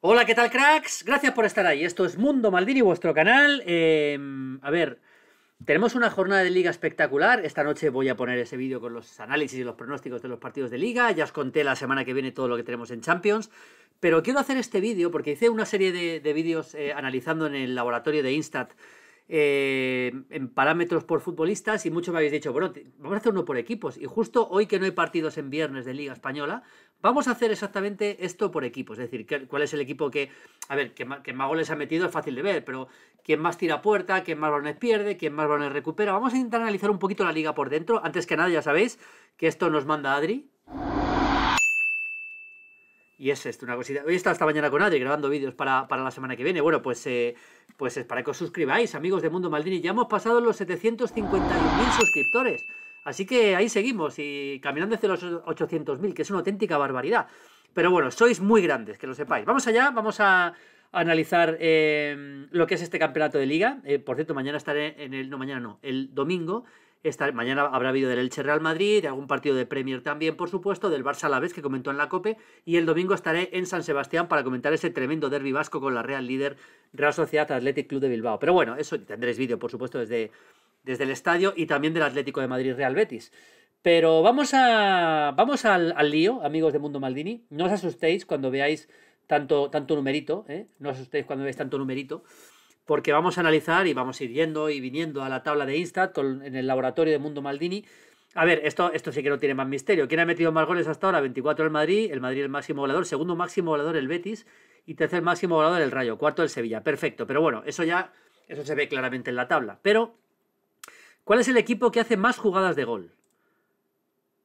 Hola, ¿qué tal, cracks? Gracias por estar ahí. Esto es Mundo Maldini, vuestro canal. Em, a ver, tenemos una jornada de liga espectacular. Esta noche voy a poner ese vídeo con los análisis y los pronósticos de los partidos de liga. Ya os conté la semana que viene todo lo que tenemos en Champions. Pero quiero hacer este vídeo porque hice una serie de, vídeos eh, analizando en el laboratorio de Instat eh, en parámetros por futbolistas y muchos me habéis dicho, bueno, vamos a hacer uno por equipos. Y justo hoy que no hay partidos en viernes de Liga Española, Vamos a hacer exactamente esto por equipo, es decir, cuál es el equipo que, a ver, que, más goles ha metido es fácil de ver, pero quién más tira puerta, quién más balones pierde, quién más balones recupera. Vamos a intentar analizar un poquito la liga por dentro. Antes que nada, ya sabéis que esto nos manda Adri. Y es esto, una cosita. Hoy está esta mañana con Adri grabando vídeos para, para, la semana que viene. Bueno, pues, eh, pues es para que os suscribáis, amigos de Mundo Maldini. Ya hemos pasado los 751.000 suscriptores. Así que ahí seguimos y caminando hacia los 800.000, que es una auténtica barbaridad. Pero bueno, sois muy grandes, que lo sepáis. Vamos allá, vamos a analizar em, lo que es este campeonato de liga. Eh, por cierto, mañana estaré en el... No, mañana no, el domingo. mañana habrá vídeo del Elche Real Madrid, de algún partido de Premier también, por supuesto, del Barça vez que comentó en la COPE. Y el domingo estaré en San Sebastián para comentar ese tremendo derbi vasco con la Real Líder Real Sociedad Athletic Club de Bilbao. Pero bueno, eso tendréis vídeo, por supuesto, desde desde el estadio y también del Atlético de Madrid Real Betis. Pero vamos, a, vamos al, lío, amigos de Mundo Maldini. No os asustéis cuando veáis tanto, tanto numerito, ¿eh? no os asustéis cuando veáis tanto numerito, porque vamos a analizar y vamos a ir yendo y viniendo a la tabla de Insta en el laboratorio de Mundo Maldini. A ver, esto, esto sí que no tiene más misterio. ¿Quién ha metido más goles hasta ahora? 24 el Madrid, el Madrid el máximo goleador, segundo máximo goleador el Betis y tercer máximo goleador el Rayo, cuarto el Sevilla. Perfecto, pero bueno, eso ya eso se ve claramente en la tabla. Pero ¿Cuál es el equipo que hace más jugadas de gol?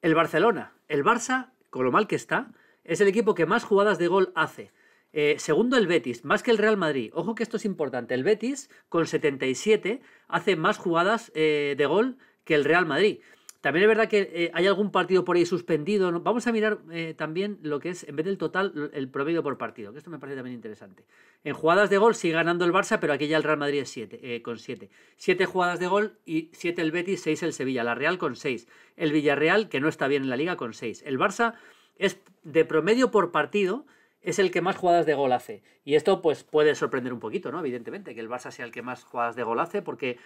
El Barcelona. El Barça, con lo mal que está, es el equipo que más jugadas de gol hace. Eh, segundo el Betis, más que el Real Madrid. Ojo que esto es importante. El Betis, con 77, hace más jugadas eh, de gol que el Real Madrid. También es verdad que eh, hay algún partido por ahí suspendido. Vamos a mirar eh, también lo que es, en vez del total, el promedio por partido, que esto me parece también interesante. En jugadas de gol sigue ganando el Barça, pero aquí ya el Real Madrid es eh, con 7. 7 jugadas de gol y 7 el Betis, 6 el Sevilla. La Real con 6. El Villarreal, que no está bien en la liga, con 6. El Barça es de promedio por partido es el que más jugadas de gol hace. Y esto pues puede sorprender un poquito, ¿no? Evidentemente, que el Barça sea el que más jugadas de gol hace, porque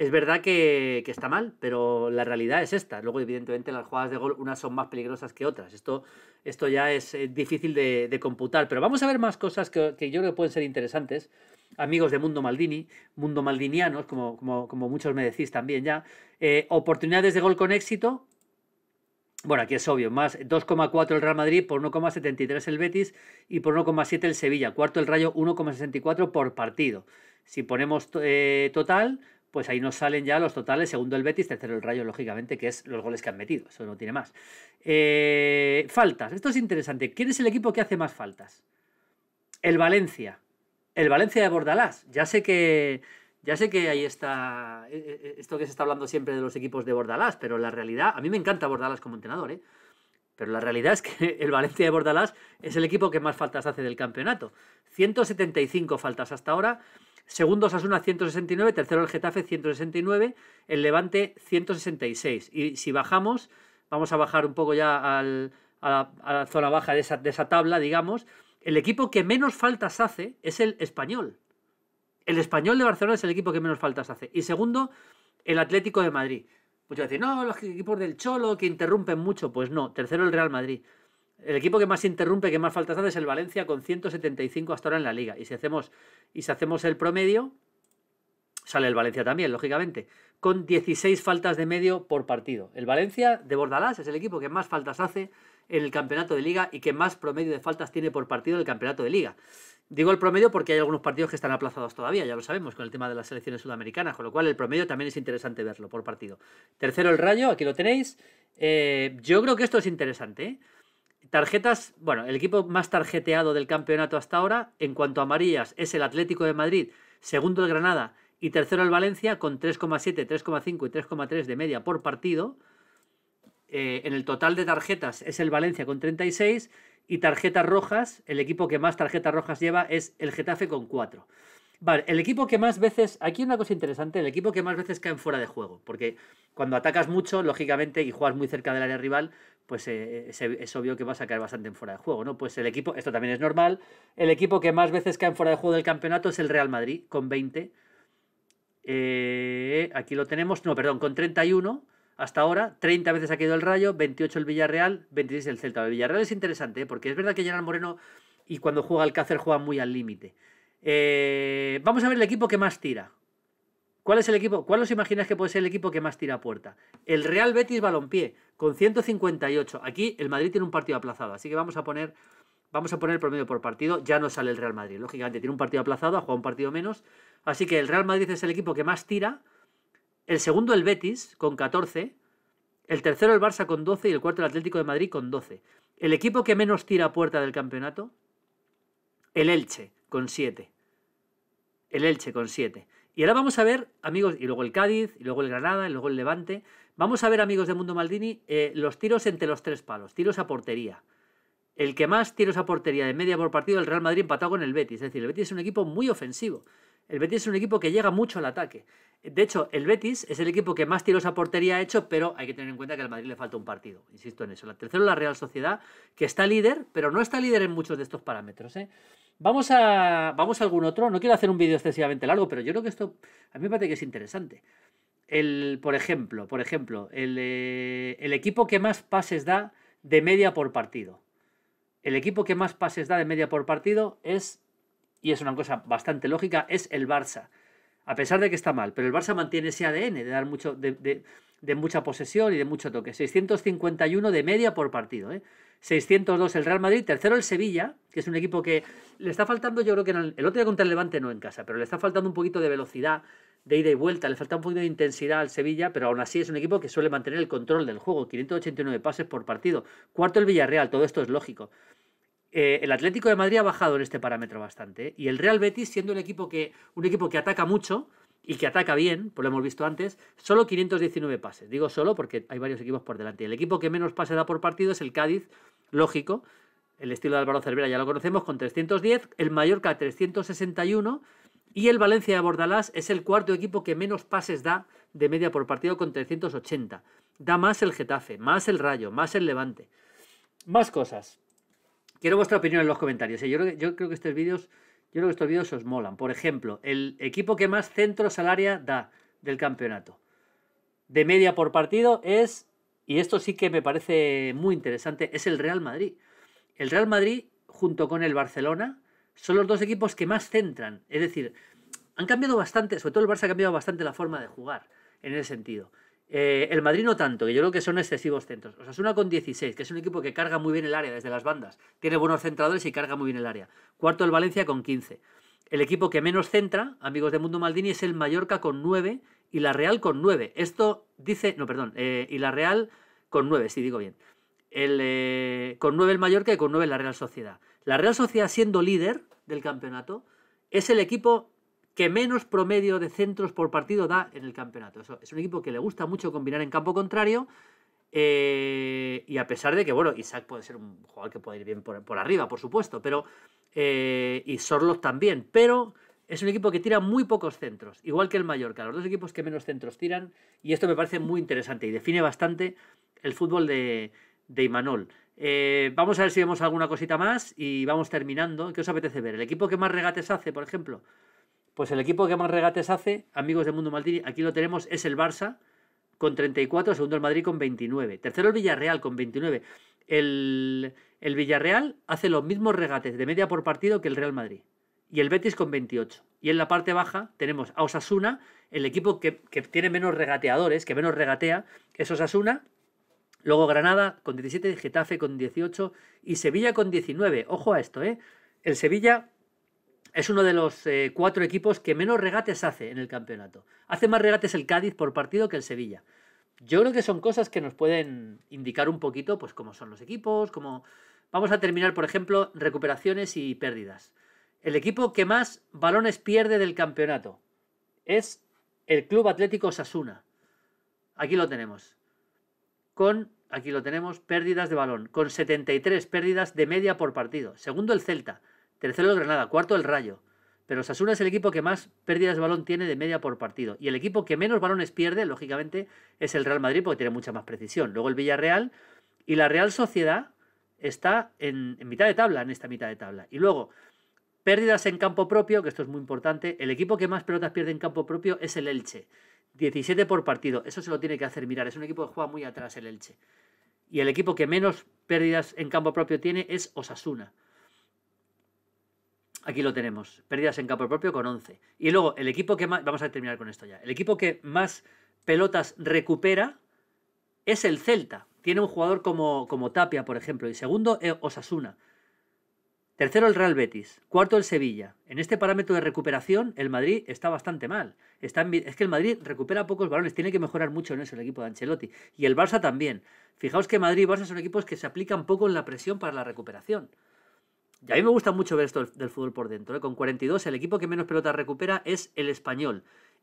es verdad que, está mal, pero la realidad es esta. Luego, evidentemente, las jugadas de gol unas son más peligrosas que otras. Esto, esto ya es difícil de, computar. Pero vamos a ver más cosas que, yo creo que pueden ser interesantes. Amigos de Mundo Maldini, Mundo Maldinianos, como, muchos me decís también ya. Eh, oportunidades de gol con éxito, bueno, aquí es obvio, más 2,4 el Real Madrid, por 1,73 el Betis y por 1,7 el Sevilla. Cuarto el Rayo, 1,64 por partido. Si ponemos eh, total, pues ahí nos salen ya los totales, segundo el Betis, tercero el Rayo, lógicamente, que es los goles que han metido, eso no tiene más. Eh, faltas, esto es interesante, ¿quién es el equipo que hace más faltas? El Valencia, el Valencia de Bordalás, ya sé que... Ya sé que ahí está eh, eh, esto que se está hablando siempre de los equipos de Bordalás, pero la realidad, a mí me encanta Bordalás como entrenador, ¿eh? pero la realidad es que el Valencia de Bordalás es el equipo que más faltas hace del campeonato. 175 faltas hasta ahora, Segundo Osasuna 169, tercero el Getafe 169, el Levante 166. Y si bajamos, vamos a bajar un poco ya a, la, zona baja de esa, de esa tabla, digamos. El equipo que menos faltas hace es el español. El español de Barcelona es el equipo que menos faltas hace. Y segundo, el Atlético de Madrid. Muchos decir, no, los equipos del Cholo que interrumpen mucho. Pues no, tercero el Real Madrid. El equipo que más interrumpe, que más faltas hace es el Valencia con 175 hasta ahora en la liga. Y si hacemos, y si hacemos el promedio, sale el Valencia también, lógicamente, con 16 faltas de medio por partido. El Valencia de Bordalás es el equipo que más faltas hace en el campeonato de liga y que más promedio de faltas tiene por partido en el campeonato de liga. Digo el promedio porque hay algunos partidos que están aplazados todavía, ya lo sabemos, con el tema de las selecciones sudamericanas, con lo cual el promedio también es interesante verlo por partido. Tercero el Rayo, aquí lo tenéis. Eh, yo creo que esto es interesante. ¿eh? tarjetas, bueno, el equipo más tarjeteado del campeonato hasta ahora, en cuanto a amarillas, es el Atlético de Madrid, segundo el Granada y tercero el Valencia, con 3,7, 3,5 y 3,3 de media por partido. Eh, en el total de tarjetas es el Valencia con 36 y tarjetas rojas, el equipo que más tarjetas rojas lleva es el Getafe con 4. Vale, el equipo que más veces, aquí una cosa interesante, el equipo que más veces caen fuera de juego, porque cuando atacas mucho, lógicamente, y juegas muy cerca del área rival, pues eh, eh, es, obvio que vas a caer bastante en fuera de juego, ¿no? Pues el equipo, esto también es normal, el equipo que más veces cae en fuera de juego del campeonato es el Real Madrid, con 20. Eh, aquí lo tenemos, no, perdón, con 31 hasta ahora, 30 veces ha caído el Rayo, 28 el Villarreal, 26 el Celta. El Villarreal es interesante, porque es verdad que General Moreno y cuando juega al Cáceres juega muy al límite. vamos a ver el equipo que más tira, ¿Cuál es el equipo? ¿Cuál os imagináis que puede ser el equipo que más tira a puerta? El Real Betis Balompié, con 158. Aquí el Madrid tiene un partido aplazado, así que vamos a poner. Vamos a poner el promedio por partido. Ya no sale el Real Madrid. Lógicamente tiene un partido aplazado, ha jugado un partido menos. Así que el Real Madrid es el equipo que más tira. El segundo, el Betis, con 14. El tercero, el Barça, con 12. Y el cuarto, el Atlético de Madrid, con 12. El equipo que menos tira a puerta del campeonato, el Elche, con 7. El Elche, con 7. Y ahora vamos a ver, amigos, y luego el Cádiz, y luego el Granada, y luego el Levante. Vamos a ver, amigos de Mundo Maldini, eh, los tiros entre los tres palos, tiros a portería. El que más tiros a portería de media por partido, el Real Madrid empatado con el Betis. Es decir, el Betis es un equipo muy ofensivo. El Betis es un equipo que llega mucho al ataque. De hecho, el Betis es el equipo que más tiros a portería ha hecho, pero hay que tener en cuenta que al Madrid le falta un partido. Insisto en eso. La tercera la Real Sociedad, que está líder, pero no está líder en muchos de estos parámetros. ¿eh? Vamos a, vamos algún otro. No quiero hacer un vídeo excesivamente largo, pero yo creo que esto a mí me parece que es interesante. El, por ejemplo, por ejemplo eh, el, equipo que más pases da de media por partido. El equipo que más pases da de media por partido es, y es una cosa bastante lógica, es el Barça. A pesar de que está mal, pero el Barça mantiene ese ADN de dar mucho, de, de, de mucha posesión y de mucho toque. 651 de media por partido. ¿eh? 602 el Real Madrid, tercero el Sevilla, que es un equipo que le está faltando, yo creo que el, otro día contra el Levante no en casa, pero le está faltando un poquito de velocidad, de ida y vuelta, le falta un poquito de intensidad al Sevilla, pero aún así es un equipo que suele mantener el control del juego, 589 pases por partido. Cuarto el Villarreal, todo esto es lógico. Eh, el Atlético de Madrid ha bajado en este parámetro bastante, ¿eh? y el Real Betis, siendo equipo que, un equipo que ataca mucho, y que ataca bien, pues lo hemos visto antes, solo 519 pases. Digo solo porque hay varios equipos por delante. El equipo que menos pases da por partido es el Cádiz, lógico. El estilo de Álvaro Cervera ya lo conocemos con 310, el Mallorca 361 y el Valencia de Bordalás es el cuarto equipo que menos pases da de media por partido con 380. Da más el Getafe, más el Rayo, más el Levante. Más cosas. Quiero vuestra opinión en los comentarios. ¿eh? Yo yo creo que estos vídeos yo creo que estos vídeos os molan. Por ejemplo, el equipo que más centros al área da del campeonato de media por partido es, y esto sí que me parece muy interesante, es el Real Madrid. El Real Madrid, junto con el Barcelona, son los dos equipos que más centran. Es decir, han cambiado bastante, sobre todo el Barça ha cambiado bastante la forma de jugar en ese sentido. Eh, el Madrid no tanto, que yo creo que son excesivos centros. O sea, es una con 16, que es un equipo que carga muy bien el área desde las bandas. Tiene buenos centradores y carga muy bien el área. Cuarto el Valencia con 15. El equipo que menos centra, amigos de Mundo Maldini, es el Mallorca con 9 y la Real con 9. Esto dice, no, perdón, eh, y la Real con 9, si digo bien. El, eh, con 9 el Mallorca y con 9 la Real Sociedad. La Real Sociedad siendo líder del campeonato es el equipo que menos promedio de centros por partido da en el campeonato. es un equipo que le gusta mucho combinar en campo contrario. Eh, y a pesar de que, bueno, Isaac puede ser un jugador que puede ir bien por, arriba, por supuesto, pero. Eh, y Sorloth también, pero es un equipo que tira muy pocos centros, igual que el Mallorca, los dos equipos que menos centros tiran, y esto me parece muy interesante y define bastante el fútbol de, Imanol. Eh, vamos a ver si vemos alguna cosita más y vamos terminando. ¿Qué os apetece ver? ¿El equipo que más regates hace, por ejemplo? Pues el equipo que más regates hace, amigos de Mundo Maldini, aquí lo tenemos, es el Barça con 34, segundo el Madrid con 29, tercero el Villarreal con 29. El, Villarreal hace los mismos regates de media por partido que el Real Madrid y el Betis con 28. Y en la parte baja tenemos a Osasuna, el equipo que, que, tiene menos regateadores, que menos regatea, es Osasuna. Luego Granada con 17, Getafe con 18 y Sevilla con 19. Ojo a esto, ¿eh? El Sevilla es uno de los eh, cuatro equipos que menos regates hace en el campeonato. Hace más regates el Cádiz por partido que el Sevilla. Yo creo que son cosas que nos pueden indicar un poquito, pues, cómo son los equipos, cómo. Vamos a terminar, por ejemplo, recuperaciones y pérdidas. El equipo que más balones pierde del campeonato es el Club Atlético Sasuna. Aquí lo tenemos. Con, aquí lo tenemos, pérdidas de balón, con 73 pérdidas de media por partido. Segundo el Celta, Tercero el Granada, cuarto el Rayo. Pero Osasuna es el equipo que más pérdidas de balón tiene de media por partido. Y el equipo que menos balones pierde, lógicamente, es el Real Madrid porque tiene mucha más precisión. Luego el Villarreal y la Real Sociedad está en, en mitad de tabla, en esta mitad de tabla. Y luego, pérdidas en campo propio, que esto es muy importante. El equipo que más pelotas pierde en campo propio es el Elche. 17 por partido. Eso se lo tiene que hacer mirar. Es un equipo que juega muy atrás el Elche. Y el equipo que menos pérdidas en campo propio tiene es Osasuna. Aquí lo tenemos, pérdidas en campo propio con 11. Y luego, el equipo que más, vamos a terminar con esto ya, el equipo que más pelotas recupera es el Celta. Tiene un jugador como, como Tapia, por ejemplo, y segundo, eh, Osasuna. Tercero el Real Betis, cuarto el Sevilla. En este parámetro de recuperación el Madrid está bastante mal. Está es que el Madrid recupera pocos balones, tiene que mejorar mucho en eso el equipo de Ancelotti. Y el Barça también. Fijaos que Madrid y Barça son equipos que se aplican poco en la presión para la recuperación. Y a mí me gusta mucho ver esto del fútbol por dentro. ¿eh? Con 42, el equipo que menos pelotas recupera es el español.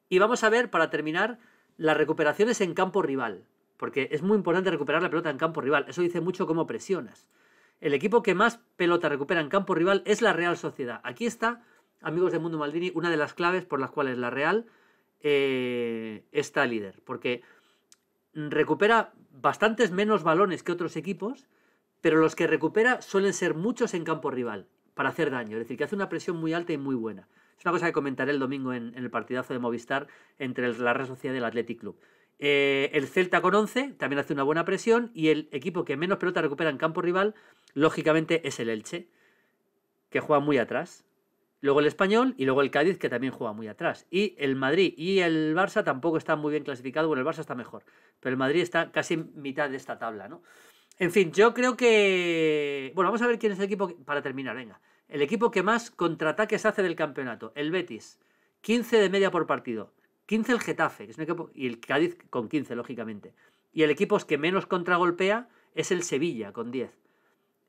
Y vamos a ver, para terminar, las recuperaciones en campo rival. Porque es muy importante recuperar la pelota en campo rival. Eso dice mucho cómo presionas. El equipo que más pelota recupera en campo rival es la Real Sociedad. Aquí está, amigos de Mundo Maldini, una de las claves por las cuales la Real eh, está líder. Porque recupera bastantes menos balones que otros equipos pero los que recupera suelen ser muchos en campo rival para hacer daño, es decir, que hace una presión muy alta y muy buena. Es una cosa que comentaré el domingo en, el partidazo de Movistar entre la red social y el Athletic Club. Eh, el Celta con 11 también hace una buena presión y el equipo que menos pelota recupera en campo rival, lógicamente, es el Elche, que juega muy atrás. Luego el Español y luego el Cádiz, que también juega muy atrás. Y el Madrid y el Barça tampoco están muy bien clasificados. Bueno, el Barça está mejor, pero el Madrid está casi en mitad de esta tabla, ¿no? En fin, yo creo que. Bueno, vamos a ver quién es el equipo. Para terminar, venga. El equipo que más contraataques hace del campeonato, el Betis. 15 de media por partido. 15 el Getafe, es un equipo. Y el Cádiz con 15, lógicamente. Y el equipo que menos contragolpea es el Sevilla, con 10.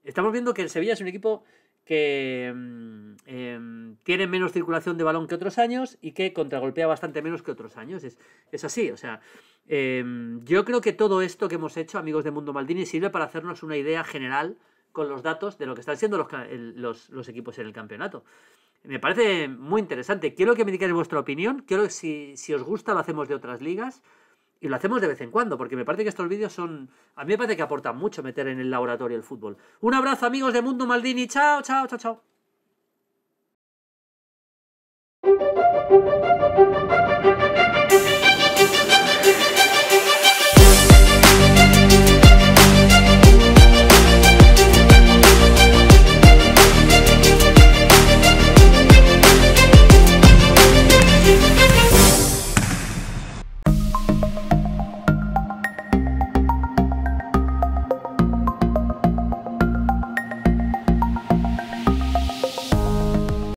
Estamos viendo que el Sevilla es un equipo que mm, em, tiene menos circulación de balón que otros años y que contragolpea bastante menos que otros años. Es, es así, o sea, em, yo creo que todo esto que hemos hecho, amigos de Mundo Maldini, sirve para hacernos una idea general con los datos de lo que están siendo los, equipos en el campeonato. Me parece muy interesante. Quiero que me digáis vuestra opinión. Quiero que si, si os gusta lo hacemos de otras ligas y lo hacemos de vez en cuando, porque me parece que estos vídeos son. A mí me parece que aportan mucho meter en el laboratorio el fútbol. Un abrazo, amigos de Mundo Maldini. Chao, chao, chao, chao.